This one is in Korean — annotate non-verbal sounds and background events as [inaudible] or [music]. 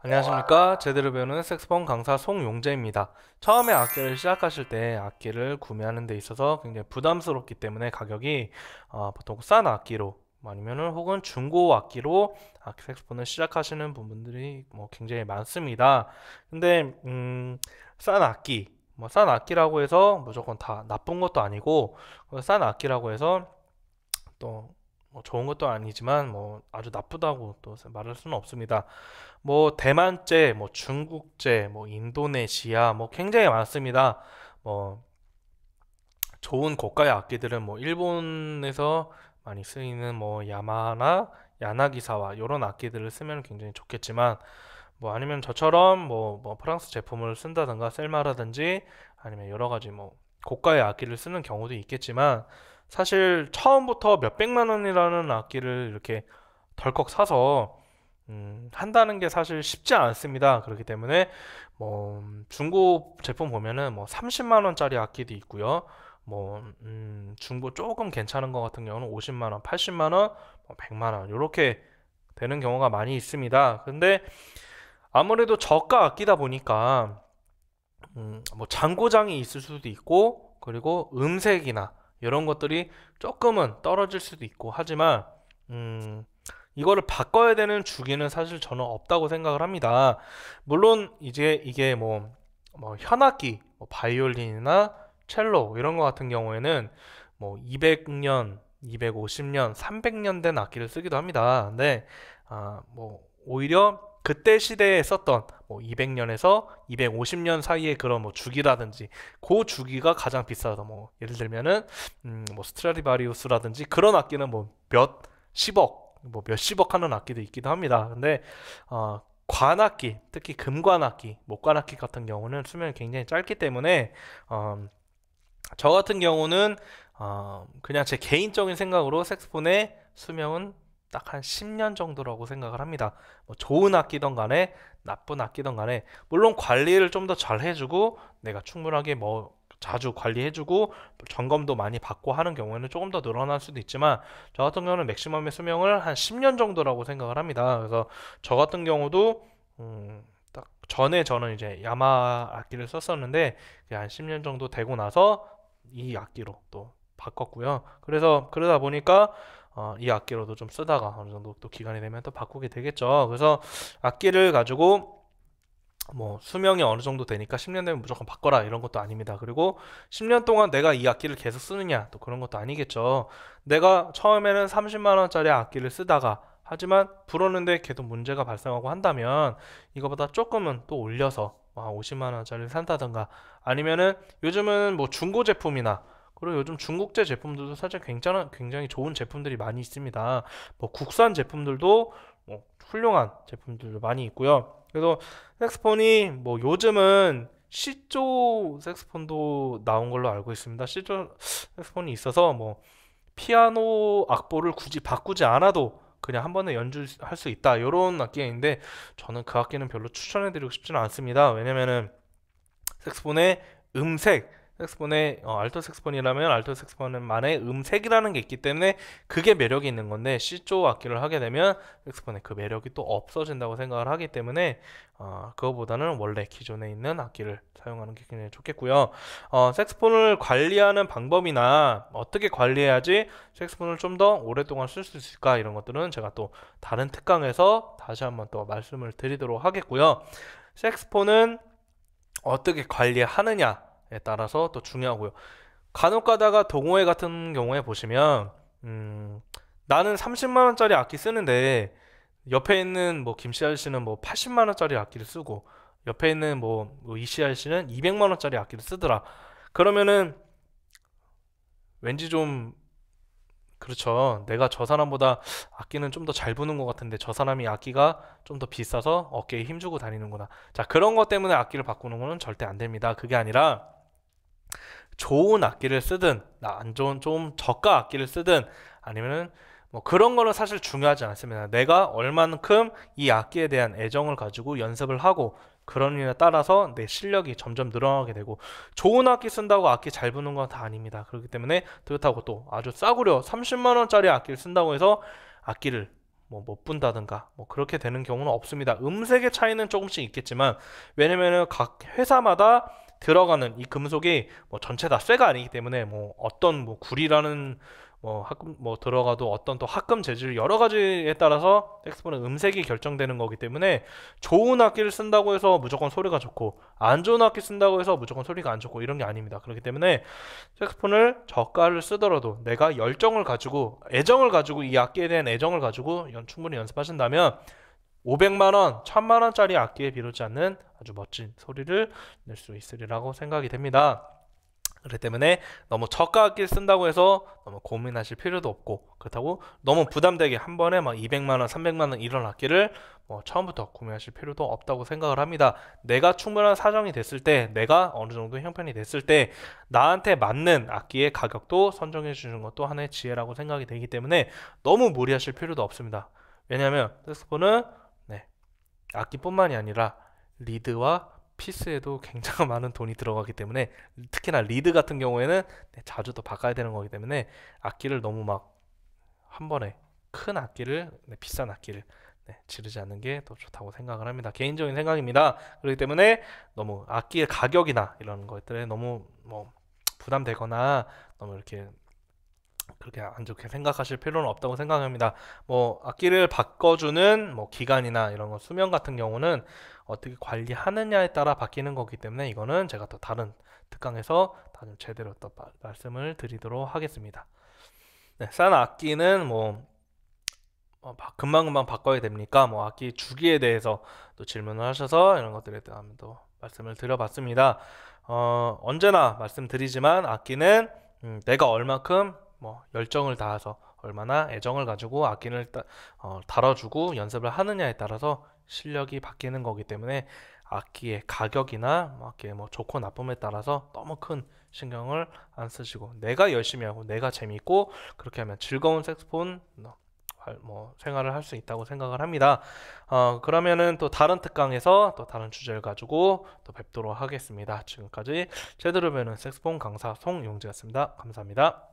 안녕하십니까 제대로 배우는 색스폰 강사 송용재입니다 처음에 악기를 시작하실 때 악기를 구매하는 데 있어서 굉장히 부담스럽기 때문에 가격이 어, 보통 싼 악기로 아니면은 혹은 중고 악기로 악기 색스폰을 시작하시는 분들이 뭐 굉장히 많습니다 근데 음, 싼 악기 뭐 싼 악기라고 해서 무조건 다 나쁜 것도 아니고 싼 악기라고 해서 또뭐 좋은 것도 아니지만 뭐 아주 나쁘다고 또 말할 수는 없습니다. 뭐 대만제, 뭐 중국제, 뭐 인도네시아 뭐 굉장히 많습니다. 뭐 좋은 고가의 악기들은 뭐 일본에서 많이 쓰이는 뭐 야마나 야나기사와 이런 악기들을 쓰면 굉장히 좋겠지만 뭐 아니면 저처럼 뭐, 뭐 프랑스 제품을 쓴다든가 셀마라든지 아니면 여러 가지 뭐 고가의 악기를 쓰는 경우도 있겠지만 사실 처음부터 몇백만 원이라는 악기를 이렇게 덜컥 사서 음, 한다는 게 사실 쉽지 않습니다. 그렇기 때문에 뭐 음, 중고 제품 보면은 뭐 30만 원짜리 악기도 있고요. 뭐 음, 중고 조금 괜찮은 것 같은 경우는 50만 원, 80만 원, 100만 뭐 원 이렇게 되는 경우가 많이 있습니다. 근데 아무래도 저가 악기다 보니까 음, 뭐 잔고장이 있을 수도 있고 그리고 음색이나 이런 것들이 조금은 떨어질 수도 있고 하지만 음, 이거를 바꿔야 되는 주기는 사실 저는 없다고 생각을 합니다. 물론 이제 이게 뭐, 뭐 현악기, 뭐 바이올린이나 첼로 이런 것 같은 경우에는 뭐 200년, 250년, 300년 된 악기를 쓰기도 합니다. 근데 아, 뭐 오히려 그때 시대에 썼던 뭐 200년에서 250년 사이의 그런 뭐 주기라든지 그 주기가 가장 비싸서 뭐 예를 들면은 음뭐 스트라디바리우스라든지 그런 악기는 뭐 몇십억 뭐 몇십억 하는 악기도 있기도 합니다. 근데 어 관악기 특히 금관악기 목관악기 같은 경우는 수명이 굉장히 짧기 때문에 어저 같은 경우는 어 그냥 제 개인적인 생각으로 색스폰의 수명은 딱한 10년 정도라고 생각을 합니다. 뭐 좋은 악기든 간에 나쁜 악기든 간에 물론 관리를 좀 더 잘 해주고 내가 충분하게 뭐 자주 관리해주고 점검도 많이 받고 하는 경우에는 조금 더 늘어날 수도 있지만 저 같은 경우는 맥시멈의 수명을 한 10년 정도라고 생각을 합니다. 그래서 저 같은 경우도 음, 딱 전에 저는 이제 야마 악기를 썼었는데 한 10년 정도 되고 나서 이 악기로 또 바꿨고요. 그래서 그러다 보니까 어, 이 악기로도 좀 쓰다가 어느 정도 또 기간이 되면 또 바꾸게 되겠죠. 그래서 악기를 가지고 뭐 수명이 어느 정도 되니까 10년 되면 무조건 바꿔라 이런 것도 아닙니다. 그리고 10년 동안 내가 이 악기를 계속 쓰느냐 또 그런 것도 아니겠죠. 내가 처음에는 30만 원짜리 악기를 쓰다가 하지만 불었는데 계속 문제가 발생하고 한다면 이거보다 조금은 또 올려서 50만 아, 원짜리 산다던가 아니면은 요즘은 뭐 중고 제품이나 그리고 요즘 중국제 제품들도 사실 굉장한 굉장히 좋은 제품들이 많이 있습니다. 뭐 국산 제품들도 뭐 훌륭한 제품들도 많이 있고요. 그래서 섹스폰이뭐 요즘은 C조 섹스폰도 나온 걸로 알고 있습니다. C조 섹스폰이 있어서 뭐 피아노 악보를 굳이 바꾸지 않아도 그냥 한 번에 연주할 수 있다 이런 악기인데 저는 그 악기는 별로 추천해드리고 싶지는 않습니다. 왜냐면은 섹스폰의 음색 색스폰의 어, 알토 색스폰이라면 알토 색스폰만의 음색이라는 게 있기 때문에 그게 매력이 있는 건데 C조 악기를 하게 되면 색스폰의 그 매력이 또 없어진다고 생각을 하기 때문에 어, 그거보다는 원래 기존에 있는 악기를 사용하는 게 굉장히 좋겠고요. 어, 색스폰을 관리하는 방법이나 어떻게 관리해야지 색스폰을 좀 더 오랫동안 쓸 수 있을까 이런 것들은 제가 또 다른 특강에서 다시 한번 또 말씀을 드리도록 하겠고요. 색스폰은 어떻게 관리하느냐 에 따라서 또 중요하고요. 간혹 가다가 동호회 같은 경우에 보시면 음, 나는 30만 원짜리 악기 쓰는데 옆에 있는 뭐 김씨 아저씨는 뭐 80만 원짜리 악기를 쓰고 옆에 있는 뭐, 뭐 이씨 아저씨는 200만 원짜리 악기를 쓰더라. 그러면은 왠지 좀 그렇죠. 내가 저 사람보다 악기는 좀 더 잘 부는 것 같은데 저 사람이 악기가 좀 더 비싸서 어깨에 힘주고 다니는구나. 자 그런 것 때문에 악기를 바꾸는 거는 절대 안 됩니다. 그게 아니라 좋은 악기를 쓰든 안 좋은 좀 저가 악기를 쓰든 아니면은 뭐 그런 거는 사실 중요하지 않습니다. 내가 얼만큼 이 악기에 대한 애정을 가지고 연습을 하고 그런 일에 따라서 내 실력이 점점 늘어나게 되고 좋은 악기 쓴다고 악기 잘 부는 건 다 아닙니다. 그렇기 때문에 그렇다고 또 아주 싸구려 30만 원짜리 악기를 쓴다고 해서 악기를 뭐 못 분다든가 뭐 그렇게 되는 경우는 없습니다. 음색의 차이는 조금씩 있겠지만 왜냐면은 각 회사마다 들어가는 이 금속이 뭐 전체 다 쇠가 아니기 때문에 뭐 어떤 뭐 구리라는 뭐 합금 뭐 들어가도 어떤 또 합금 재질 여러 가지에 따라서 색스폰은 음색이 결정되는 거기 때문에 좋은 악기를 쓴다고 해서 무조건 소리가 좋고 안 좋은 악기 쓴다고 해서 무조건 소리가 안 좋고 이런 게 아닙니다. 그렇기 때문에 색스폰을 저가를 쓰더라도 내가 열정을 가지고 애정을 가지고 이 악기에 대한 애정을 가지고 연, 충분히 연습하신다면 500만 원, 1000만 원짜리 악기에 비롯지 않는 아주 멋진 소리를 낼 수 있으리라고 생각이 됩니다. 그렇기 때문에 너무 저가악기를 쓴다고 해서 너무 고민하실 필요도 없고 그렇다고 너무 부담되게 한 번에 막 200만 원, 300만 원 이런 악기를 뭐 처음부터 구매하실 필요도 없다고 생각을 합니다. 내가 충분한 사정이 됐을 때, 내가 어느 정도 형편이 됐을 때 나한테 맞는 악기의 가격도 선정해 주는 것도 하나의 지혜라고 생각이 되기 때문에 너무 무리하실 필요도 없습니다. 왜냐하면 색스폰은 네, 악기뿐만이 아니라 리드와 피스에도 굉장히 [laughs] 많은 돈이 들어가기 때문에 특히나 리드 같은 경우에는 네, 자주 또 바꿔야 되는 거기 때문에 악기를 너무 막 한 번에 큰 악기를 네, 비싼 악기를 네, 지르지 않는 게 더 좋다고 생각을 합니다. 개인적인 생각입니다. 그렇기 때문에 너무 악기의 가격이나 이런 것들에 너무 뭐 부담되거나 너무 이렇게 그렇게 안 좋게 생각하실 필요는 없다고 생각합니다. 뭐 악기를 바꿔주는 뭐 기간이나 이런 거 수명 같은 경우는 어떻게 관리하느냐에 따라 바뀌는 거기 때문에 이거는 제가 또 다른 특강에서 다른 제대로 또 마, 말씀을 드리도록 하겠습니다. 네, 싼 악기는 뭐 어, 금방금방 바꿔야 됩니까? 뭐 악기 주기에 대해서 또 질문을 하셔서 이런 것들에 대한 또 말씀을 드려봤습니다. 어, 언제나 말씀드리지만 악기는 음, 내가 얼만큼 뭐 열정을 다해서 얼마나 애정을 가지고 악기를 따, 어, 다뤄주고 연습을 하느냐에 따라서 실력이 바뀌는 거기 때문에 악기의 가격이나 뭐 악기의 뭐 좋고 나쁨에 따라서 너무 큰 신경을 안 쓰시고 내가 열심히 하고 내가 재밌고 그렇게 하면 즐거운 색스폰 어, 뭐 생활을 할 수 있다고 생각을 합니다. 어, 그러면은 또 다른 특강에서 또 다른 주제를 가지고 또 뵙도록 하겠습니다. 지금까지 제대로 배우는 색스폰 강사 송용지였습니다. 감사합니다.